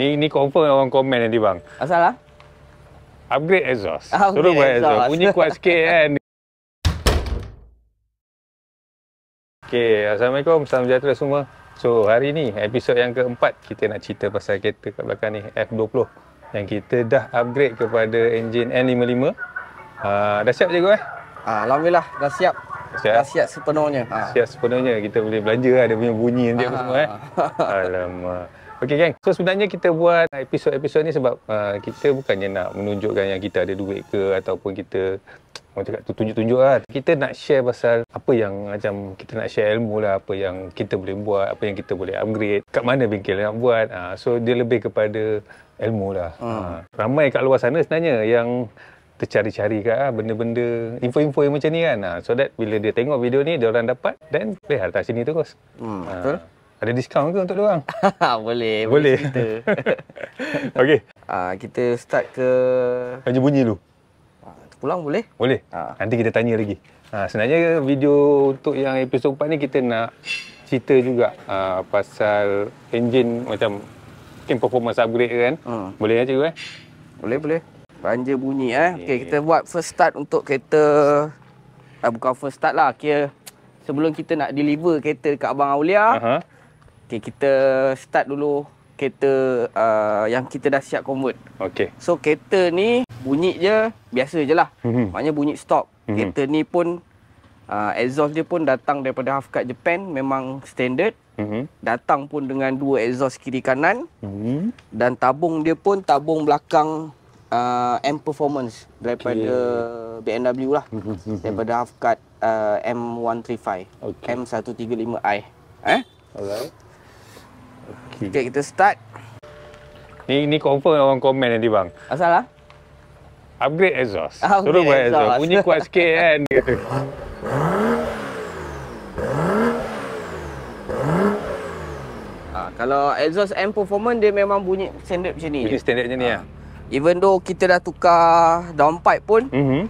Ni ni confirm orang komen nanti bang. Asal lah. Upgrade exhaust. Turun Suruh buat exhaust. Bunyi kuat sikit kan. Okay, Assalamualaikum. Salam sejahtera semua. So, hari ni episod yang keempat kita nak cerita pasal kereta kat belakang ni F20 yang kita dah upgrade kepada enjin N55. Uh, ah, dah siap cikgu eh? Ah, Alhamdulillah, dah siap. Siap. Dah siap sepenuhnya. Ah. Siap sepenuhnya. Kita boleh belanja lah. Dia punya bunyi nanti apa semua eh. Alamak. Okey Gang. So sebenarnya kita buat episod-episod ni sebab uh, kita bukannya nak menunjukkan yang kita ada duit ke ataupun kita orang cakap tu tunjuk-tunjuk lah. Kita nak share pasal apa yang macam kita nak share ilmu lah. Apa yang kita boleh buat. Apa yang kita boleh upgrade. Kat mana bengkel nak buat. Uh, so dia lebih kepada ilmu lah. Hmm. Uh, ramai kat luar sana sebenarnya yang tercari-cari kat lah, benda-benda info-info yang macam ni kan. Uh, so that bila dia tengok video ni dia orang dapat dan boleh hantar sini terus. Hmm. Uh, betul. Ada diskaun ke untuk diorang? Ah, boleh. Boleh. boleh Okey. Uh, kita start ke... Hanya bunyi dulu. Ah, Pulang boleh? Boleh. Uh. Nanti kita tanya lagi. Uh, sebenarnya video untuk yang episod 4 ni kita nak cerita juga uh, pasal engine macam mungkin performance upgrade kan. Uh. Boleh ya cikgu eh? Boleh, boleh. Banjir bunyi eh. Okay, Okey, kita buat first start untuk kereta. Uh, bukan first start lah. Kira sebelum kita nak deliver kereta dekat Abang Aulia. Uh-huh. Okay, kita start dulu kereta uh, yang kita dah siap convert. Okay. So, kereta ni bunyi je biasa je lah. Mm-hmm. Maknanya bunyi stop. Mm-hmm. Kereta ni pun, uh, exhaust dia pun datang daripada half cut Japan. Memang standard. Mm-hmm. Datang pun dengan dua exhaust kiri kanan. Mm-hmm. Dan tabung dia pun tabung belakang uh, M Performance daripada okay. BMW lah. Mhm, mhm, mhm. Daripada half cut uh, M135. Okay. M135i. Eh? Alright pasti. Hmm. Okey, kita start. Ni ni confirm orang komen nanti bang. Asal ah. Upgrade exhaust. Upgrade Suruh buat exhaust. exhaust. Bunyi kuat sikit kan dia tu. Ah, kalau exhaust M performance dia memang bunyi standard macam ni. Bunyi standard macam ni ah. Ya? Even though kita dah tukar downpipe pun, mm -hmm.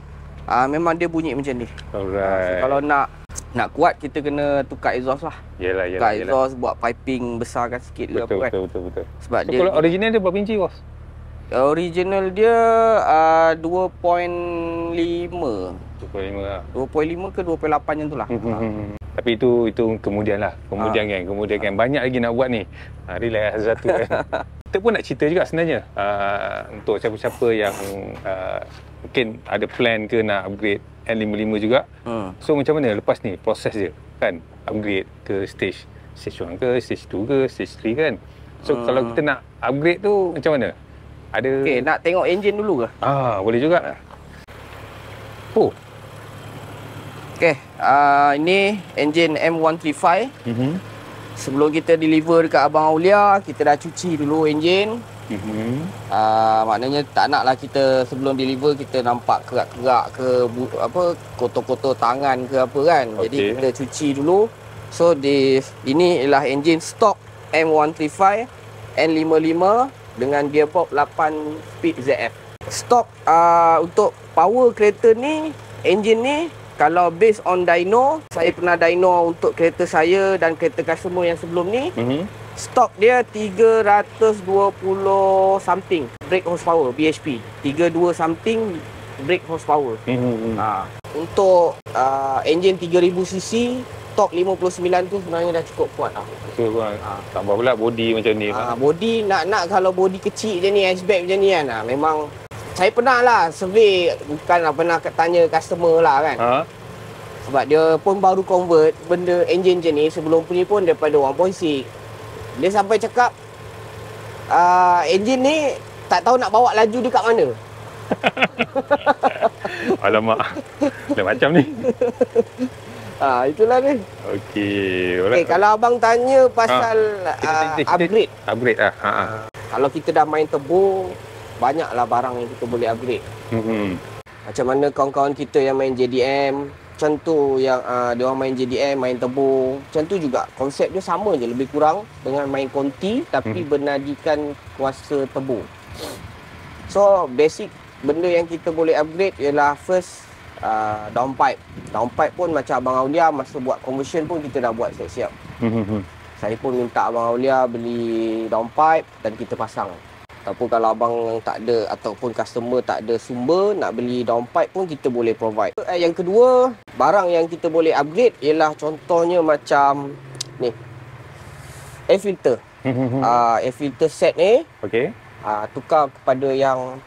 Uh, memang dia bunyi macam ni. Alright. So, kalau nak nak kuat kita kena tukar exhaust lah. Yalah yalah. Tukar yelah. buat piping besarkan sikit betul, ke apa betul, kan. Betul betul betul. Sebab so, dia kalau original dia berapa inci was? Original dia uh, 2.5. 2.5 lah. 2.5 ke 2.8 macam tu lah. Hmm, hmm, hmm, Tapi itu itu kemudian lah. Kemudian ha. kan. Kemudian ha. kan. Banyak lagi nak buat ni. Ha, relax Azatu lah kan. Kita pun nak cerita juga sebenarnya uh, untuk siapa-siapa yang uh, mungkin ada plan ke nak upgrade N55 juga. Ha. So macam mana lepas ni proses dia kan upgrade ke stage stage 1 ke stage 2 ke stage 3 kan. So ha. kalau kita nak upgrade tu macam mana? Ada Okay, nak tengok engine dulu ke? Ah, boleh juga. Ha. Oh. Okey, uh, ini engine M135. Mhm. Sebelum kita deliver dekat Abang Aulia, kita dah cuci dulu engine. Mm-hmm. Uh, maknanya tak naklah kita sebelum deliver kita nampak kerak-kerak ke bu, apa kotor-kotor tangan ke apa kan. Okay. Jadi kita cuci dulu. So di ini ialah engine stock M135 N55 dengan gearbox 8 speed ZF. Stock uh, untuk power kereta ni, engine ni kalau based on dyno, saya pernah dyno untuk kereta saya dan kereta customer yang sebelum ni. Mm-hmm. Stock dia 320 something brake horsepower BHP 32 something brake horsepower. Mm-hmm. Ha untuk uh, enjin 3000 cc torque 59 tu sebenarnya dah cukup kuat lah. Cukup kuat. Ha. Tambah pula body macam ni. Ha, body nak nak kalau body kecil je ni, hatchback macam ni kan. Ha. Memang saya pernah lah survey, bukan lah pernah tanya customer lah kan. Ha? Sebab dia pun baru convert benda enjin je ni sebelum punya pun daripada 1.6. Dia sampai cakap uh, Enjin ni Tak tahu nak bawa laju dia kat mana Alamak Dah macam ni ha, itulah ni. Okey. Okey, kalau abang tanya pasal ha. uh, kita, kita, kita, upgrade. Upgrade ah. Ha. Kalau kita dah main tebu, banyaklah barang yang kita boleh upgrade. Hmm. Macam mana kawan-kawan kita yang main JDM, macam tu yang uh, dia orang main JDM, main tebu. Macam tu juga konsep dia sama je lebih kurang dengan main konti tapi hmm. bernadikan kuasa tebu. So basic benda yang kita boleh upgrade ialah first uh, downpipe. Downpipe pun macam Abang Aulia masa buat conversion pun kita dah buat siap-siap. Hmm. Saya pun minta Abang Aulia beli downpipe dan kita pasang ataupun kalau abang tak ada ataupun customer tak ada sumber nak beli downpipe pun kita boleh provide eh, yang kedua barang yang kita boleh upgrade ialah contohnya macam ni air filter uh, air filter set ni okay. Uh, ah, tukar kepada yang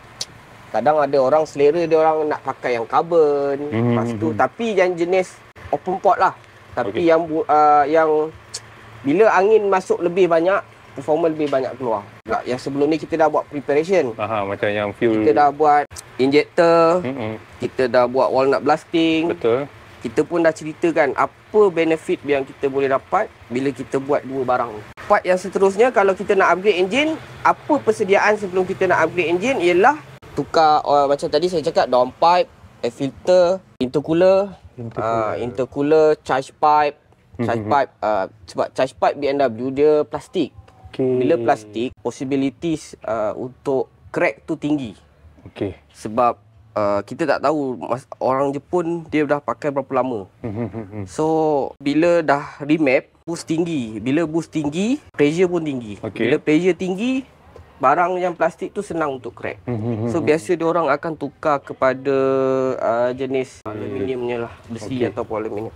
kadang ada orang selera dia orang nak pakai yang carbon mm-hmm. lepas tu tapi yang jenis open pot lah tapi okay. yang uh, yang bila angin masuk lebih banyak performa lebih banyak keluar. Tak? Yang sebelum ni kita dah buat preparation. Aha, macam yang fuel. Kita dah buat injector. Mm-mm. Kita dah buat walnut blasting. Betul. Kita pun dah ceritakan apa benefit yang kita boleh dapat bila kita buat dua barang. Part yang seterusnya kalau kita nak upgrade enjin, apa persediaan sebelum kita nak upgrade enjin ialah tukar oil. Uh, macam tadi saya cakap downpipe, air filter, intercooler, intercooler, uh, intercooler charge pipe, mm-hmm. charge pipe uh, sebab charge pipe BMW dia plastik. Okay. Bila plastik, possibilities uh, untuk crack tu tinggi. Okay. Sebab uh, kita tak tahu orang Jepun dia dah pakai berapa lama. Hmm, hmm, hmm, so bila dah remap, bus tinggi. Bila bus tinggi, pressure pun tinggi. Okay. Bila pressure tinggi, barang yang plastik tu senang untuk crack. so biasa dia orang akan tukar kepada uh, jenis aluminiumnya lah, besi okay. ataupun aluminium.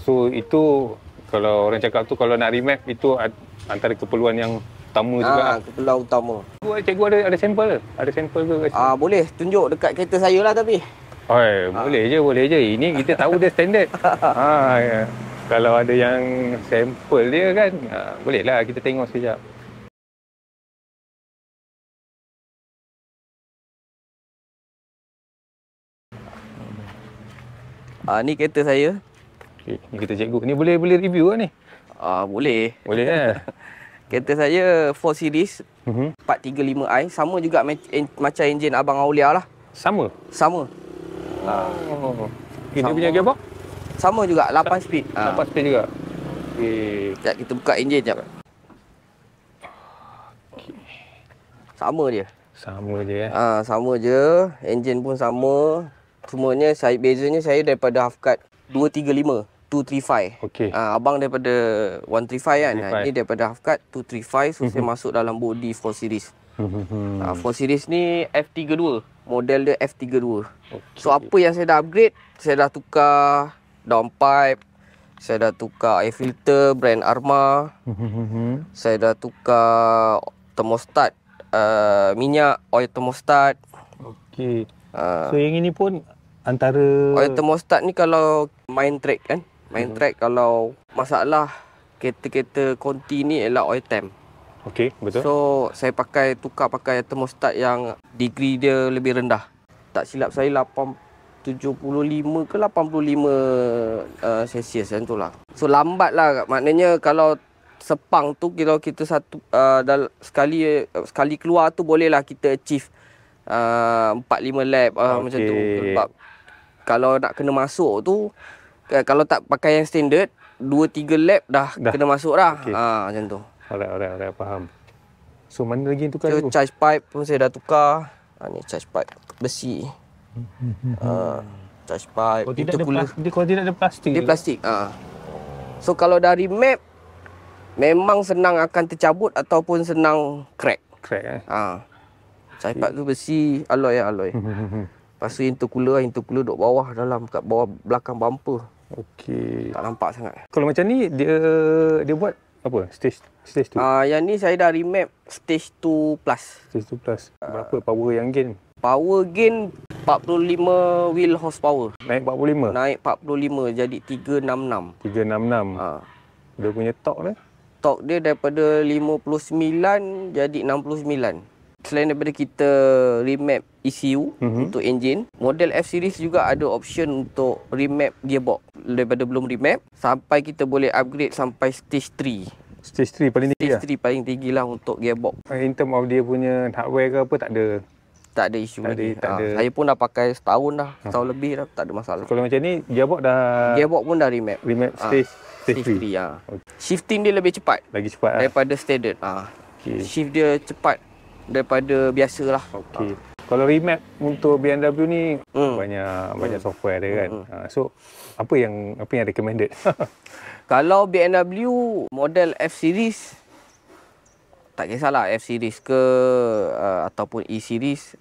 So itu kalau orang cakap tu kalau nak remap itu antara keperluan yang utama juga. Ah, lah. keperluan utama. Cikgu, eh, cikgu ada ada sampel ke? Ada sampel ke? Ah, boleh tunjuk dekat kereta saya lah tapi. Oi, ah. boleh je, boleh je. Ini kita tahu dia standard. ha, ah, ya. Kalau ada yang sampel dia kan, ah, bolehlah kita tengok sekejap. Ah, ni kereta saya. Okay. Ni kereta cikgu. Ni boleh boleh review ke ni? Ah uh, boleh. Boleh eh. kereta saya 4 series. Mhm. 435i sama juga macam enjin abang Aulia lah. Sama. Sama. Ha. Oh. Okay, sama. Dia punya gearbox? Sama juga 8 speed. 8 ah. speed juga. Okey. Jap kita buka enjin jap. Sama dia. Sama je eh. Ah sama je. Enjin pun sama. Semuanya saya bezanya saya daripada half cut 235. 235. Okay. Uh, abang daripada 135 kan. 135. Ah, ini daripada half cut 235 so mm-hmm. saya mhm. masuk dalam body 4 series. Mm-hmm. Uh, ah, 4 series ni F32. Model dia F32. Okay. So apa yang saya dah upgrade, saya dah tukar downpipe, saya dah tukar air filter brand Arma. Mm-hmm. Saya dah tukar thermostat uh, minyak oil thermostat. Okey. Uh, so yang ini pun antara oil thermostat ni kalau main track kan Main track kalau masalah kereta-kereta konti ni ialah oil temp. Okey, betul. So, saya pakai tukar pakai thermostat yang degree dia lebih rendah. Tak silap saya 875 ke 85 uh, eh, Celsius macam itulah. So, lambatlah Maknanya kalau sepang tu kita kita satu uh, sekali uh, sekali keluar tu bolehlah kita achieve uh, 4 5 lap uh, eh, okay. macam tu sebab kalau nak kena masuk tu Kan, kalau tak pakai yang standard 2 3 lap dah, dah. kena masuk dah. Okay. Ha macam tu. Alright alright alright faham. So mana lagi yang tukar so, dulu? charge pipe pun saya dah tukar. Ha ni charge pipe besi. Ah charge pipe kalau itu pula. Dia kalau tidak ada plastik. Dia plastik. Ah. So kalau dari map memang senang akan tercabut ataupun senang crack. Crack eh. Ah. Ha. Charge pipe tu besi alloy ya alloy. Pasu intercooler intercooler dok bawah dalam kat bawah belakang bumper. Okey. Tak nampak sangat. Kalau macam ni dia dia buat apa? Stage stage tu. Ah uh, yang ni saya dah remap stage 2 plus. Stage 2 plus. Berapa uh, power yang gain? Power gain 45 wheel horsepower. Naik 45. Naik 45 jadi 366. 366. Ah. Uh. Dia punya torque ni? Torque dia daripada 59 jadi 69 selain daripada kita remap ECU mm-hmm. untuk engine, model F series juga ada option untuk remap gearbox daripada belum remap sampai kita boleh upgrade sampai stage 3. Stage 3 paling tinggi Stage 3 lah. paling tinggi lah untuk gearbox. Eh, in term of dia punya hardware ke apa tak ada? Tak ada isu lagi. ha. ada. Saya pun dah pakai setahun dah. Ha. Setahun lebih dah. Tak ada masalah. Kalau macam ni gearbox dah... Gearbox pun dah remap. Remap stage, ha. stage, stage 3. 3 ha. Shifting dia lebih cepat. Lagi cepat lah. Daripada standard. Ha. Okay. Shift dia cepat daripada biasa lah. Okey. Ha. Kalau remap untuk BMW ni hmm. banyak banyak hmm. software dia kan. Hmm, hmm. Ha. So apa yang apa yang recommended? Kalau BMW model F series tak kisahlah F series ke uh, ataupun E series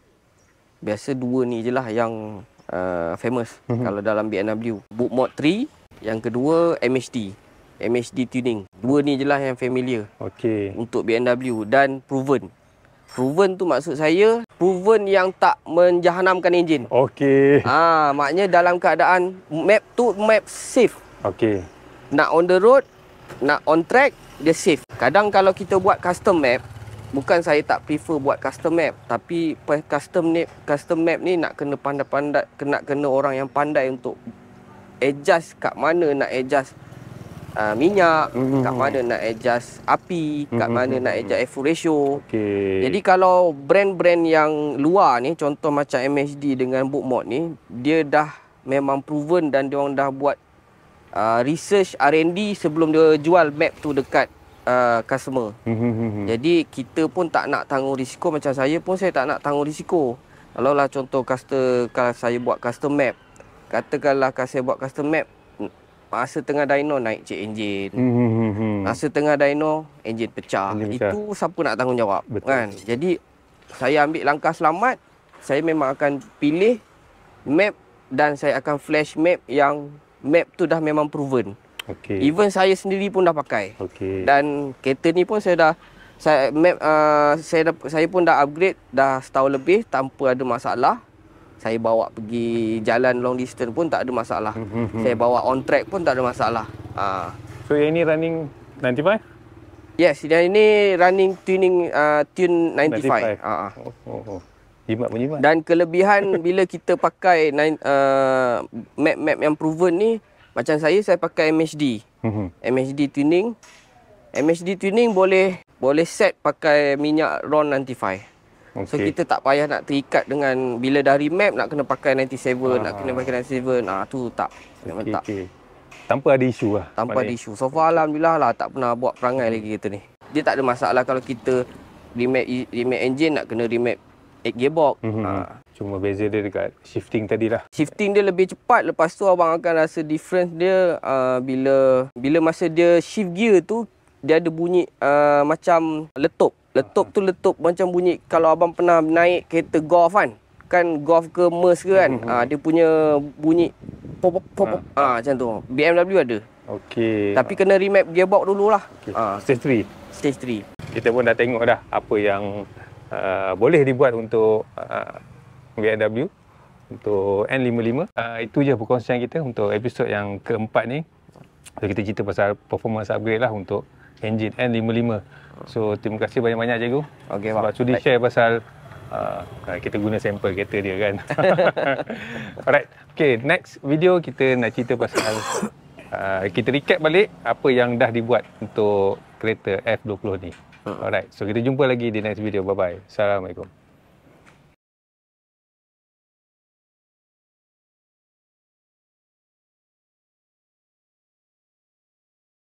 biasa dua ni je lah yang uh, famous mm-hmm. kalau dalam BMW Boot Mod 3 yang kedua MHD MHD tuning dua ni je lah yang familiar okay. untuk BMW dan proven Proven tu maksud saya proven yang tak menjahanamkan enjin. Okey. Ha, maknanya dalam keadaan map tu map safe. Okey. Nak on the road, nak on track, dia safe. Kadang kalau kita buat custom map, bukan saya tak prefer buat custom map, tapi custom ni custom map ni nak kena pandai-pandai, kena kena orang yang pandai untuk adjust kat mana nak adjust uh, minyak, hmm. kat mana nak adjust api, hmm. kat mana nak adjust air flow ratio. Okay. Jadi kalau brand-brand yang luar ni contoh macam MHD dengan Bookmod ni, dia dah memang proven dan dia orang dah buat uh, research R&D sebelum dia jual map tu dekat Uh, customer mm-hmm. Jadi kita pun tak nak tanggung risiko Macam saya pun saya tak nak tanggung risiko Kalau lah contoh custom, Kalau saya buat custom map Katakanlah kalau saya buat custom map masa tengah dyno naik cek engine, hmm, hmm, hmm, hmm. Masa tengah dyno enjin pecah. pecah. Itu siapa nak tanggungjawab? Betul. Kan? Jadi saya ambil langkah selamat, saya memang akan pilih map dan saya akan flash map yang map tu dah memang proven. Okay. Even saya sendiri pun dah pakai. Okay. Dan kereta ni pun saya dah saya map uh, saya dah, saya pun dah upgrade dah setahun lebih tanpa ada masalah saya bawa pergi jalan long distance pun tak ada masalah. Mhm. saya bawa on track pun tak ada masalah. Ha. So yang ini running 95? Yes, yang ini running tuning uh, tune 95. 95. Ha, ha. Oh, oh, oh. Jimat pun jimat. Dan kelebihan bila kita pakai map-map uh, yang proven ni, macam saya, saya pakai MHD. MHD tuning. MHD tuning boleh boleh set pakai minyak RON 95. Okay. So kita tak payah nak terikat dengan bila dah remap nak kena pakai 97, ah. nak kena pakai 97. Ah tu tak. Okay, tak. Okay. Tanpa ada isu lah. Tanpa Mana? ada isu. So far alhamdulillah lah tak pernah buat perangai lagi kita ni. Dia tak ada masalah kalau kita remap remap engine nak kena remap 8 gearbox. Mm-hmm. Ha. Cuma beza dia dekat shifting tadi lah. Shifting dia lebih cepat. Lepas tu abang akan rasa difference dia uh, bila bila masa dia shift gear tu dia ada bunyi uh, macam letup. Letup tu letup macam bunyi kalau abang pernah naik kereta golf kan. Kan golf ke mers ke kan. Ha, dia punya bunyi pop pop pop. ha. ha, macam tu. BMW ada. Okey. Tapi kena remap gearbox dululah. Okay. Ha. stage 3. Stage 3. Kita pun dah tengok dah apa yang uh, boleh dibuat untuk uh, BMW untuk N55. Uh, itu je perkongsian kita untuk episod yang keempat ni. So, kita cerita pasal performance upgrade lah untuk engine N55. So terima kasih banyak-banyak cikgu. Okey bang. Sebab sudi right. share pasal uh, uh, kita guna sampel kereta dia kan. Alright. okay, next video kita nak cerita pasal uh, kita recap balik apa yang dah dibuat untuk kereta F20 ni. Hmm. Alright. So kita jumpa lagi di next video. Bye bye. Assalamualaikum.